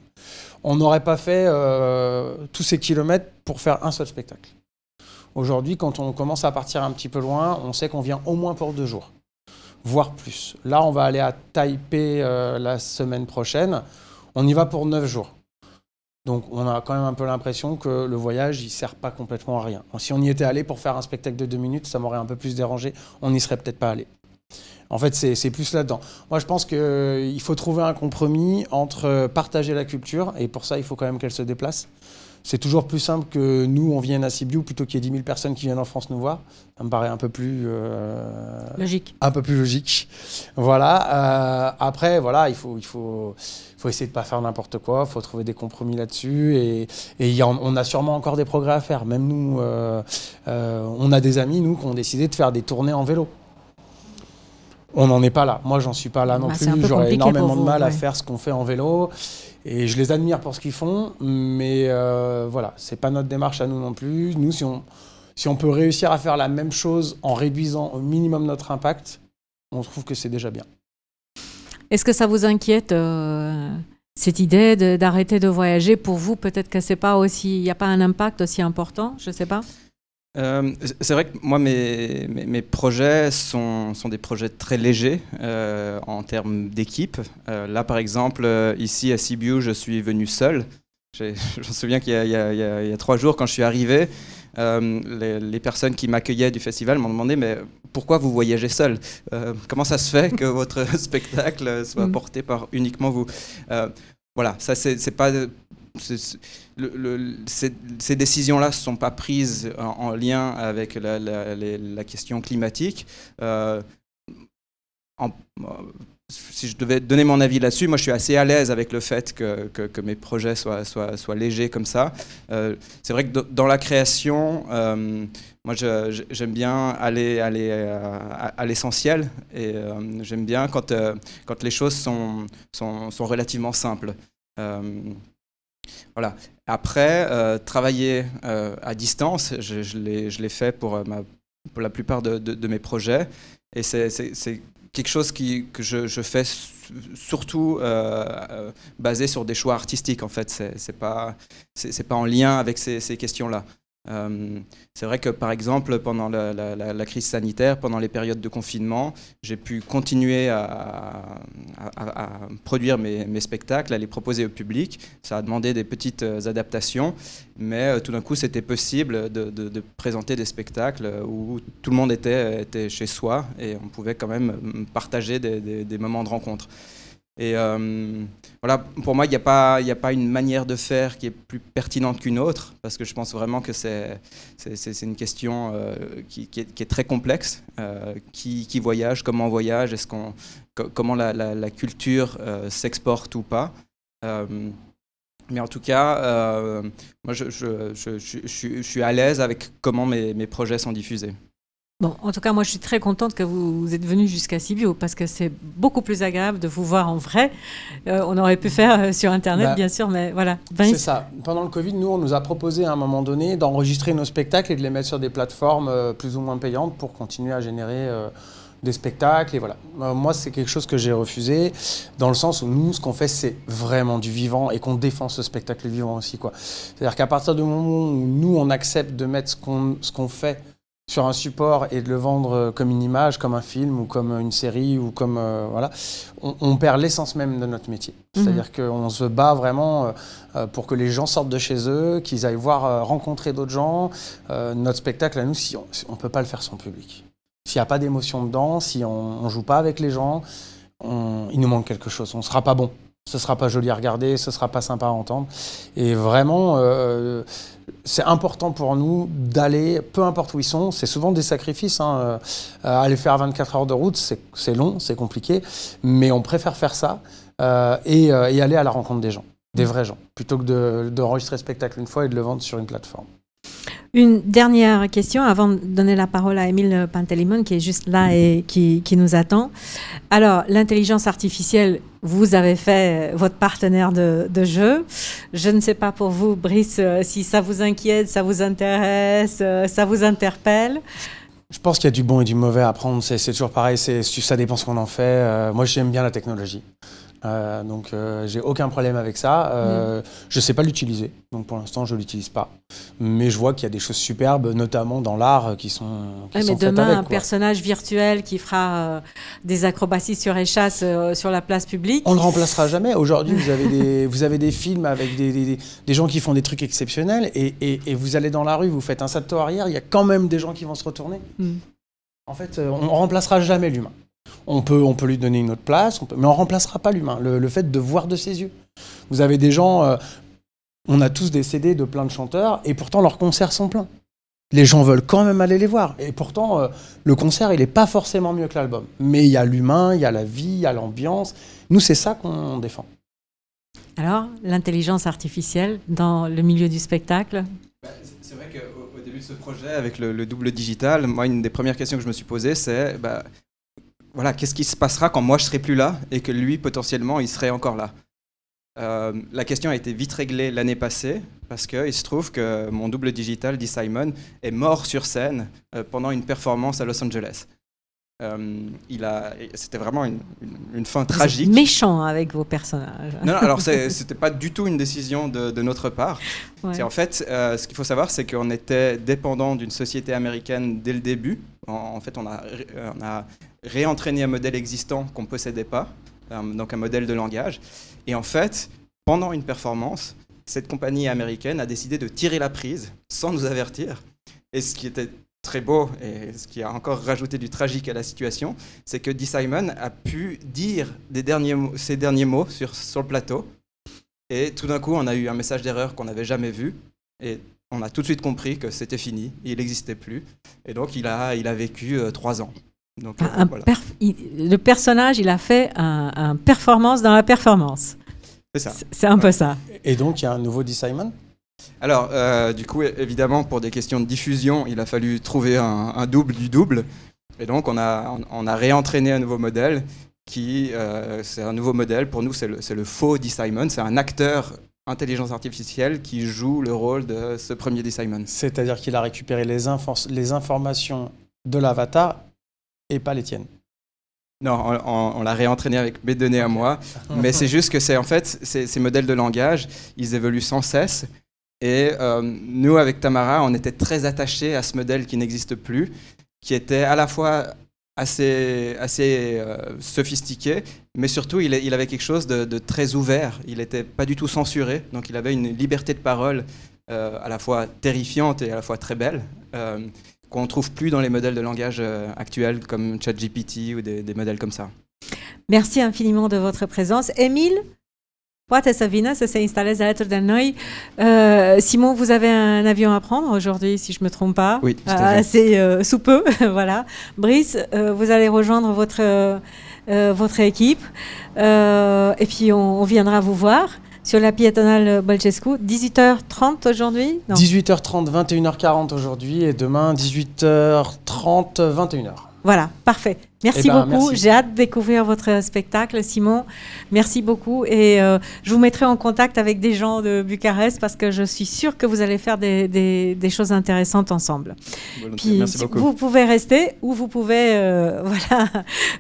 On n'aurait pas fait euh, tous ces kilomètres pour faire un seul spectacle. Aujourd'hui, quand on commence à partir un petit peu loin, on sait qu'on vient au moins pour deux jours, voire plus. Là, on va aller à Taipei la semaine prochaine. On y va pour neuf jours. Donc on a quand même un peu l'impression que le voyage, il sert pas complètement à rien. Si on y était allé pour faire un spectacle de deux minutes, ça m'aurait un peu plus dérangé, on n'y serait peut-être pas allé. En fait, c'est plus là-dedans. Moi, je pense qu'il faut trouver un compromis entre partager la culture, et pour ça, il faut quand même qu'elle se déplace, c'est toujours plus simple que nous, on vienne à Sibiu plutôt qu'il y ait 10 000 personnes qui viennent en France nous voir. Ça me paraît un peu plus. Euh, logique. Un peu plus logique. Voilà. Euh, après, voilà, il faut, il faut, faut essayer de ne pas faire n'importe quoi. Il faut trouver des compromis là-dessus. Et, et on a sûrement encore des progrès à faire. Même nous, euh, on a des amis, nous, qui ont décidé de faire des tournées en vélo on n'en est pas là. Moi, j'en suis pas là bah, non plus. J'aurais énormément de mal à faire ce qu'on fait en vélo. Et je les admire pour ce qu'ils font, mais euh, voilà, c'est pas notre démarche à nous non plus. Nous, si on, si on peut réussir à faire la même chose en réduisant au minimum notre impact, on trouve que c'est déjà bien. Est-ce que ça vous inquiète euh, cette idée d'arrêter de, voyager pour vous Peut-être que c'est pas aussi, il n'y a pas un impact aussi important, je sais pas. Euh, c'est vrai que moi, mes, mes, projets sont, sont, des projets très légers euh, en termes d'équipe. Euh, là, par exemple, ici à Sibiu, je suis venu seul. Je me souviens qu'il y, y, a trois jours, quand je suis arrivé, les, les, personnes qui m'accueillaient du festival m'ont demandé Mais pourquoi vous voyagez seul Comment ça se fait que votre spectacle soit mm. porté par uniquement vous voilà, ça c'est pas ces, décisions-là ne sont pas prises en, lien avec la, question climatique. Euh, si je devais donner mon avis là-dessus, moi je suis assez à l'aise avec le fait que, mes projets soient, soient, légers comme ça. Euh, c'est vrai que dans la création, euh, moi j'aime bien aller, aller à, l'essentiel et j'aime bien quand, quand les choses sont, sont relativement simples. Voilà. Après, euh, travailler euh, à distance, je, je l'ai fait euh, pour, la plupart de, mes projets. Et c'est quelque chose que je, fais surtout basé sur des choix artistiques en fait. C'est pas c'est pas en lien avec ces questions là. Euh, c'est vrai que par exemple pendant la, crise sanitaire, pendant les périodes de confinement, j'ai pu continuer à, produire mes, spectacles, à les proposer au public. Ça a demandé des petites euh, adaptations, mais euh, tout d'un coup c'était possible de, présenter des spectacles où tout le monde était, chez soi et on pouvait quand même partager des moments de rencontre. Et euh, voilà, pour moi, il n'y a, pas, une manière de faire qui est plus pertinente qu'une autre, parce que je pense vraiment que c'est une question euh, qui, est, très complexe. Euh, qui, voyage, comment on voyage, comment la, culture s'exporte ou pas. mais en tout cas, moi, je, suis à l'aise avec comment mes projets sont diffusés. Bon, en tout cas, moi, je suis très contente que vous, êtes venu jusqu'à Sibio parce que c'est beaucoup plus agréable de vous voir en vrai. Euh, on aurait pu faire euh, sur Internet, bah, bien sûr, mais voilà. c'est ça. Pendant le Covid, nous, on nous a proposé à un moment donné d'enregistrer nos spectacles et de les mettre sur des plateformes euh, plus ou moins payantes pour continuer à générer des spectacles et voilà. moi, c'est quelque chose que j'ai refusé dans le sens où nous, ce qu'on fait, c'est vraiment du vivant et qu'on défend ce spectacle vivant aussi, quoi. C'est-à-dire qu'à partir du moment où nous, on accepte de mettre ce qu'on ce qu'on fait sur un support et de le vendre euh, comme une image, comme un film ou comme euh, une série ou comme euh, voilà, on, perd l'essence même de notre métier. Mhm. C'est-à-dire qu'on se bat vraiment pour que les gens sortent de chez eux, qu'ils aillent voir rencontrer d'autres gens. notre spectacle à nous, si on ne peut pas le faire sans public. S'il n'y a pas d'émotion dedans, si on ne joue pas avec les gens, il nous manque quelque chose. On ne sera pas bon. Ce sera pas joli à regarder, ce sera pas sympa à entendre. Et vraiment, euh, c'est important pour nous d'aller, peu importe où ils sont, c'est souvent des sacrifices. Hein, euh, aller faire 24 heures de route, c'est long, c'est compliqué, mais on préfère faire ça euh, et, aller à la rencontre des gens, des vrais gens, plutôt que d'enregistrer de, de le spectacle une fois et de le vendre sur une plateforme. Une dernière question avant de donner la parole à Émile Pantelimon qui est juste là et qui, nous attend. Alors, l'intelligence artificielle, vous avez fait votre partenaire de, jeu. Je ne sais pas pour vous, Brice, euh, si ça vous inquiète, ça vous intéresse, euh, ça vous interpelle. Je pense qu'il y a du bon et du mauvais à prendre. C'est toujours pareil, ça dépend ce qu'on en fait. Euh, moi, j'aime bien la technologie. Euh, donc euh, j'ai aucun problème avec ça. Euh, mm. Je sais pas l'utiliser, donc pour l'instant je ne l'utilise pas. Mais je vois qu'il y a des choses superbes, notamment dans l'art, euh, qui sont. Qui mais demain un personnage virtuel qui fera des acrobaties sur échasse sur la place publique. On le remplacera jamais. Aujourd'hui vous avez des films avec des, gens qui font des trucs exceptionnels et, vous allez dans la rue, vous faites un salto arrière, il y a quand même des gens qui vont se retourner. Mm. En fait, on, ne remplacera jamais l'humain. On peut, on peut lui donner une autre place, mais on ne remplacera pas l'humain. Le, fait de voir de ses yeux. Vous avez des gens, euh, on a tous des CD de plein de chanteurs, et pourtant leurs concerts sont pleins. Les gens veulent quand même aller les voir. Et pourtant, euh, le concert, il n'est pas forcément mieux que l'album. Mais il y a l'humain, il y a la vie, il y a l'ambiance. Nous, c'est ça qu'on défend. Alors, l'intelligence artificielle dans le milieu du spectacle bah, C'est vrai qu'au début de ce projet, avec le, double digital, moi, une des premières questions que je me suis posée, c'est bah, voilà, qu'est-ce qui se passera quand moi je serai plus là et que lui, potentiellement, il serait encore là euh, La question a été vite réglée l'année passée parce qu'il se trouve que mon double digital, dit Simon, est mort sur scène euh, pendant une performance à Los Angeles. Euh, il a, c'était vraiment une, une, fin tragique. méchant avec vos personnages. Non, alors alors c'était pas du tout une décision de, notre part. C'est En fait, ce qu'il faut savoir, c'est qu'on était dépendant d'une société américaine dès le début. En, fait, on a réentraîner un modèle existant qu'on ne possédait pas, euh, donc un modèle de langage. Et en fait, pendant une performance, cette compagnie américaine a décidé de tirer la prise sans nous avertir. Et ce qui était très beau et ce qui a encore rajouté du tragique à la situation, c'est que D. Simon a pu dire ces derniers, ses derniers mots sur, le plateau. Et tout d'un coup, on a eu un message d'erreur qu'on n'avait jamais vu. Et on a tout de suite compris que c'était fini, il n'existait plus. Et donc, il a, vécu euh, trois ans. Euh, le personnage, il a fait un, performance dans la performance. C'est ça. C'est un peu ça. Et donc, il y a un nouveau D-Simon alors, euh, du coup, évidemment, pour des questions de diffusion, il a fallu trouver un, double du double. Et donc, on a, on a réentraîné un nouveau modèle qui, euh, c'est un nouveau modèle. Pour nous, c'est le, faux D. Simon. C'est un acteur intelligence artificielle qui joue le rôle de ce premier D. Simon. C'est-à-dire qu'il a récupéré les, les informations de l'avatar et pas les tiennes. Non, on, l'a réentraîné avec mes données à moi, mais c'est juste que c'est en fait ces, modèles de langage, ils évoluent sans cesse. Et euh, nous, avec Tamara, on était très attachés à ce modèle qui n'existe plus, qui était à la fois assez, euh, sophistiqué, mais surtout il, avait quelque chose de, très ouvert. Il n'était pas du tout censuré, donc il avait une liberté de parole euh, à la fois terrifiante et à la fois très belle qu'on ne trouve plus dans les modèles de langage euh, actuels comme ChatGPT ou des, modèles comme ça. Merci infiniment de votre présence. Émile ça s'est installé à euh, Simon, vous avez un avion à prendre aujourd'hui, si je ne me trompe pas. Oui, C'est euh, sous peu, voilà. Brice, vous allez rejoindre votre, votre équipe et puis on viendra vous voir sur la piétonale Bolchescu, 18h30 aujourd'hui 18h30, 21h40 aujourd'hui et demain 18h30, 21h. Voilà, parfait. Merci eh ben, beaucoup. J'ai hâte de découvrir votre spectacle, Simon. Merci beaucoup. Et euh, je vous mettrai en contact avec des gens de Bucarest parce que je suis sûre que vous allez faire des, des, des choses intéressantes ensemble. Vous pouvez rester ou vous pouvez, euh, voilà,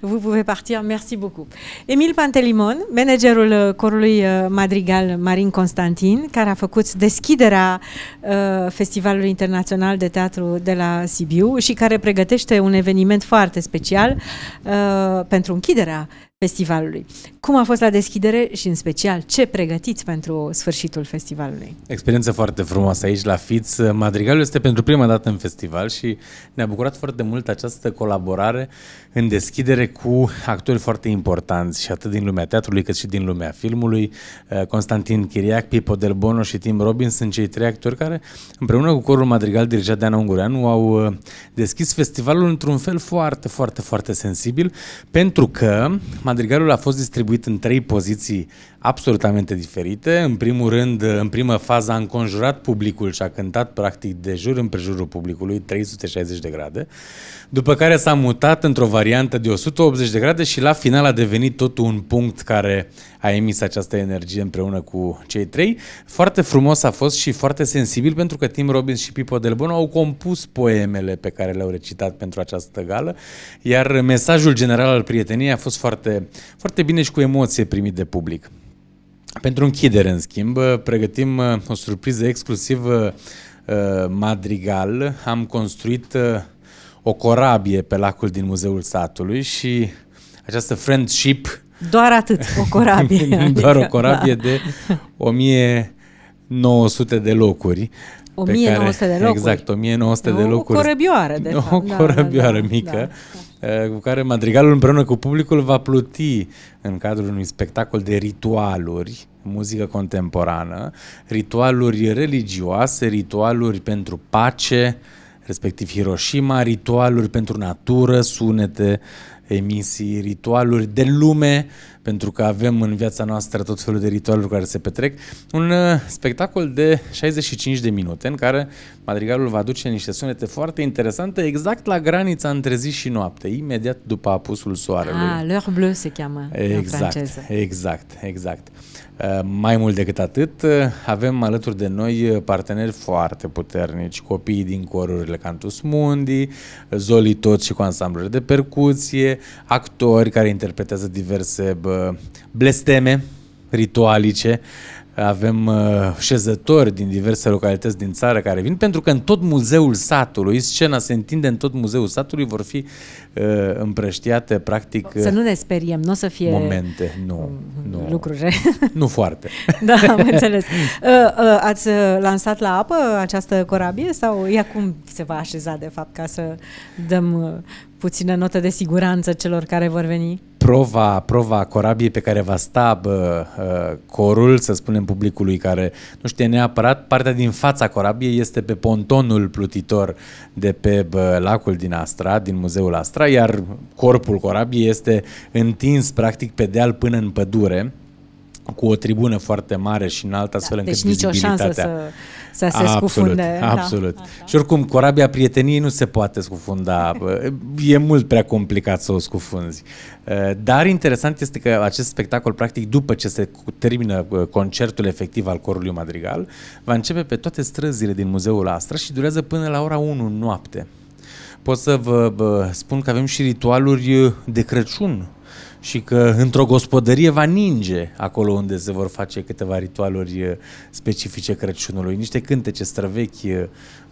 vous pouvez partir. Merci beaucoup. Emil Pantelimon, managerul corului euh, Madrigal Marin Constantin, care a făcut deschiderea Festivalului Internațional de Teatru de la Sibiu și care pregătește un eveniment foarte special. Uh, pentru închiderea festivalului. Cum a fost la deschidere și în special ce pregătiți pentru sfârșitul festivalului? Experiență foarte frumoasă aici la FITS. Madrigalul este pentru prima dată în festival și ne-a bucurat foarte mult această colaborare în deschidere cu actori foarte importanți și atât din lumea teatrului cât și din lumea filmului. Uh, Constantin Chiriac, Pipo Del Bono și Tim Robbins sunt cei trei actori care, împreună cu corul Madrigal dirijat de Ana Ungureanu, au uh, deschis festivalul într-un fel foarte, foarte, foarte sensibil, pentru că Madrigalul a fost distribuit în trei poziții absolutamente diferite. În primul rând, în primă fază, a înconjurat publicul și a cântat practic de jur împrejurul publicului, 360 de grade, după care s-a mutat într-o variantă de 180 de grade și la final a devenit tot un punct care a emis această energie împreună cu cei trei. Foarte frumos a fost și foarte sensibil pentru că Tim Robbins și Pipo Del Bono au compus poemele pe care le-au recitat pentru această gală, iar mesajul general al prieteniei a fost foarte, foarte bine și cu emoție primit de public. Pentru închidere, în schimb, pregătim uh, o surpriză exclusiv uh, madrigal. Am construit uh, o corabie pe lacul din Muzeul Satului și această friendship... Doar atât, o corabie. doar adică, o corabie da. de 1900 de locuri. 1900 care, de locuri. Exact, 1900 o de locuri. O corăbioară, de fapt. O da, da, corăbioară da, da, mică, da, eh, cu care madrigalul împreună cu publicul va pluti în cadrul unui spectacol de ritualuri, muzică contemporană, ritualuri religioase, ritualuri pentru pace, uh, respectiv Hiroshima, ritualuri pentru natură, sunete, emisii, ritualuri de lume, pentru că avem în viața noastră tot felul de ritualuri care se petrec. Un uh, spectacol de 65 de minute în care madrigalul va aduce niște sunete foarte interesante exact la granița între zi și noapte, imediat după apusul soarelui. Ah, l'heure bleue se cheamă exact, în franceză. Exact, exact. Mai mult decât atât, avem alături de noi parteneri foarte puternici, copiii din corurile Cantus Mundi, Zoli Tot și cu ansambluri de percuție, actori care interpretează diverse blesteme ritualice, avem uh, șezători din diverse localități din țară care vin, pentru că în tot muzeul satului, scena se întinde în tot muzeul satului, vor fi uh, împrăștiate practic... Să uh, nu ne speriem, nu o să fie... Momente, nu. nu lucruri. Nu foarte. Da, am înțeles. Ați lansat la apă această corabie sau ea cum se va așeza de fapt ca să dăm puțină notă de siguranță celor care vor veni? prova, prova corabiei pe care va sta bă, uh, corul, să spunem publicului care nu știe neapărat, partea din fața corabiei este pe pontonul plutitor de pe bă, lacul din Astra, din muzeul Astra, iar corpul corabiei este întins practic pe deal până în pădure cu o tribună foarte mare și înaltă, da, astfel da, încât deci nicio șansă să să se absolut, scufunde. Da. Absolut. Da, Și oricum, corabia prieteniei nu se poate scufunda. e mult prea complicat să o scufunzi. Eh, dar interesant este că acest spectacol, practic, după ce se termină eh, concertul efectiv al corului Madrigal, va începe pe toate străzile din muzeul Astra și durează până la ora 1 noapte. Pot să vă spun că avem și ritualuri eh, de Crăciun și că într-o gospodărie va ninge acolo unde se vor face câteva ritualuri eh, specifice Crăciunului, niște cântece străvechi eh,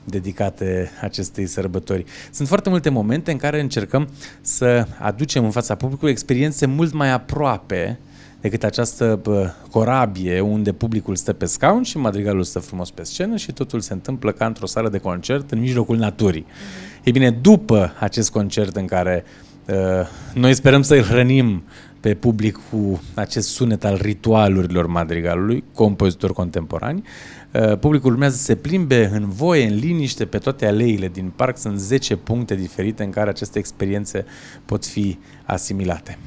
dedicate acestei sărbători. Sunt foarte multe momente în care încercăm să aducem în fața publicului experiențe mult mai aproape decât această corabie unde publicul stă pe scaun și madrigalul stă frumos pe scenă și totul se întâmplă ca într-o sală de concert în mijlocul naturii. Mhm. Ei bine, după acest concert în care uh, Uh, noi sperăm să îl hrănim pe public cu acest sunet al ritualurilor madrigalului, compozitori contemporani. Uh, publicul urmează să se plimbe în voie, în liniște, pe toate aleile din parc. Sunt 10 puncte diferite în care aceste experiențe pot fi asimilate.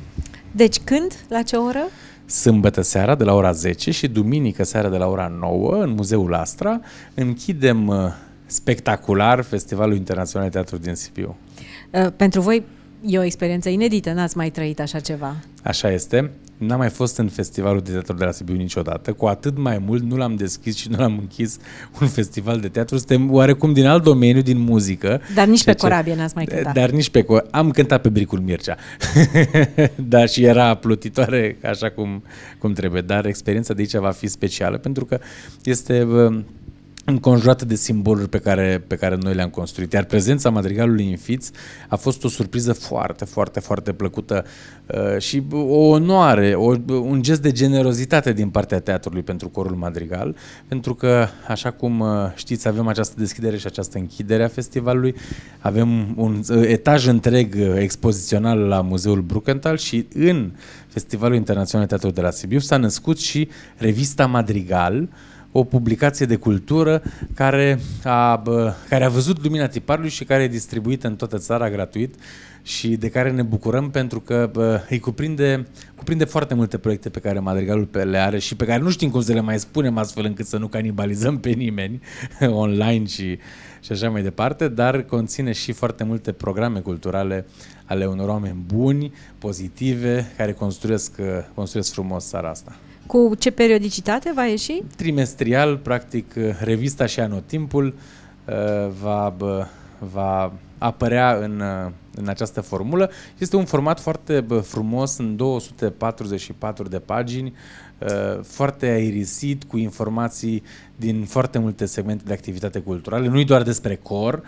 Deci când? La ce oră? sâmbătă seara de la ora 10 și duminică seara de la ora 9 în Muzeul Astra. Închidem uh, spectacular Festivalul Internațional de Teatru din Sibiu. Pentru voi E o experiență inedită, n-ați mai trăit așa ceva. Așa este. N-am mai fost în festivalul de teatru de la Sibiu niciodată, cu atât mai mult nu l-am deschis și nu l-am închis un festival de teatru. Suntem oarecum din alt domeniu, din muzică. Dar nici pe ce... corabie n-ați mai cântat. Dar nici pe corabie. Am cântat pe Bricul Mircea. da, și era plutitoare așa cum, cum trebuie. Dar experiența de aici va fi specială pentru că este înconjurată de simboluri pe care, pe care noi le-am construit. Iar prezența madrigalului în fiț a fost o surpriză foarte, foarte, foarte plăcută uh, și o onoare, o, un gest de generozitate din partea teatrului pentru corul madrigal, pentru că, așa cum uh, știți, avem această deschidere și această închidere a festivalului, avem un uh, etaj întreg expozițional la Muzeul Bruckenthal și în Festivalul Internațional de Teatru de la Sibiu s-a născut și revista Madrigal, uh, o publicație de cultură care a, care a văzut lumina tiparului și care e distribuită în toată țara gratuit și de care ne bucurăm pentru că îi cuprinde, cuprinde foarte multe proiecte pe care Madrigalul le are și pe care nu știm cum să le mai spunem astfel încât să nu canibalizăm pe nimeni online și, și așa mai departe, dar conține și foarte multe programe culturale ale unor oameni buni, pozitive, care construiesc, construiesc frumos țara asta. Cu ce periodicitate va ieși? Trimestrial, practic, uh, revista și anotimpul uh, va, va apărea în, uh, în această formulă. Este un format foarte frumos, în 244 de pagini, foarte aerisit, cu informații din foarte multe segmente de activitate culturală. Nu-i doar despre cor, uh,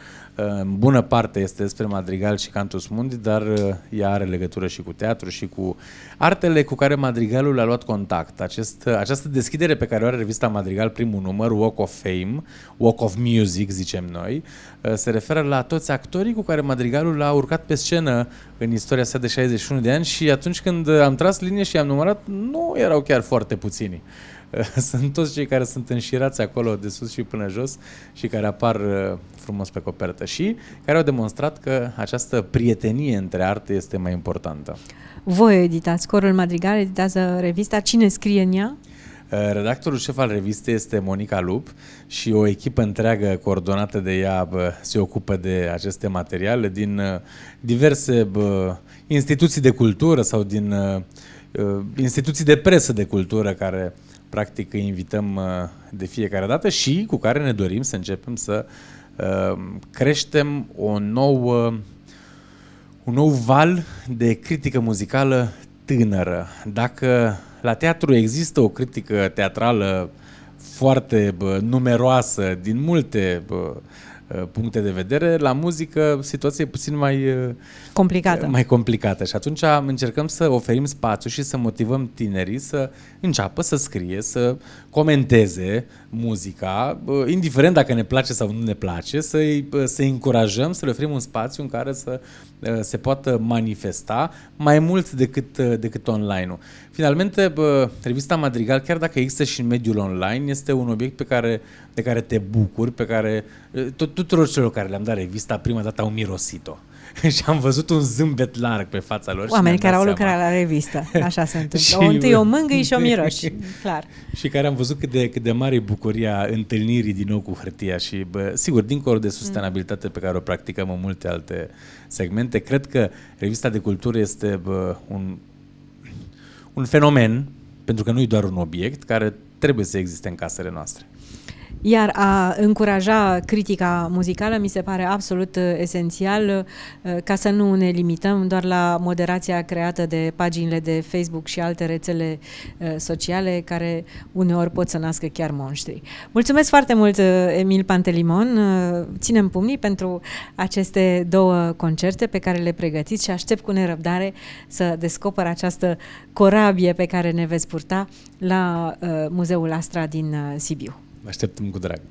în bună parte este despre Madrigal și Cantus Mundi, dar uh, ea are legătură și cu teatru și cu artele cu care Madrigalul a luat contact. Acest, uh, această deschidere pe care o are revista Madrigal, primul număr, Walk of Fame, Walk of Music, zicem noi, se referă la toți actorii cu care Madrigalul a urcat pe scenă în istoria sa de 61 de ani și atunci când am tras linie și am numărat, nu erau chiar foarte puțini. sunt toți cei care sunt înșirați acolo de sus și până jos și care apar uh, frumos pe copertă și care au demonstrat că această prietenie între arte este mai importantă. Voi editați, Corul Madrigal editează revista. Cine scrie în ea? Uh, redactorul șef al revistei este Monica Lup și o echipă întreagă coordonată de ea se ocupă de aceste materiale din uh, diverse instituții de cultură sau din instituții de presă de cultură care practic îi invităm uh, de fiecare dată și cu care ne dorim să începem să uh, creștem o nouă, un nou val de critică muzicală tânără. Dacă la teatru există o critică teatrală foarte numeroasă din multe Uh, puncte de vedere. La muzică situația e puțin mai uh, complicată. mai complicată și atunci încercăm să oferim spațiu și să motivăm tinerii să înceapă să scrie, să comenteze muzica, uh, indiferent dacă ne place sau nu ne place, să-i, să încurajăm, să le oferim un spațiu în care să se poată manifesta mai mult decât, decât online-ul. Finalmente, revista Madrigal, chiar dacă există și în mediul online, este un obiect pe care, de care te bucuri, pe care tot, tuturor celor care le-am dat revista, prima dată au mirosit-o. și am văzut un zâmbet larg pe fața lor. Oamenii care au lucrat la revistă, așa se întâmplă. și, o întâi o mângâi și o miroși, clar. Și care am văzut cât de, cât de mare e bucuria întâlnirii din nou cu hârtia și, bă, sigur, dincolo de sustenabilitate pe care o practicăm în multe alte segmente, cred că revista de cultură este bă, un, un fenomen, pentru că nu e doar un obiect, care trebuie să existe în casele noastre. Iar a încuraja critica muzicală mi se pare absolut uh, esențial uh, ca să nu ne limităm doar la moderația creată de paginile de Facebook și alte rețele uh, sociale care uneori pot să nască chiar monștri. Mulțumesc foarte mult, Emil Pantelimon. Ținem pumnii pentru aceste două concerte pe care le pregătiți și aștept cu nerăbdare să descoper această corabie pe care ne veți purta la Muzeul Astra din Sibiu. vais ter de me godrar.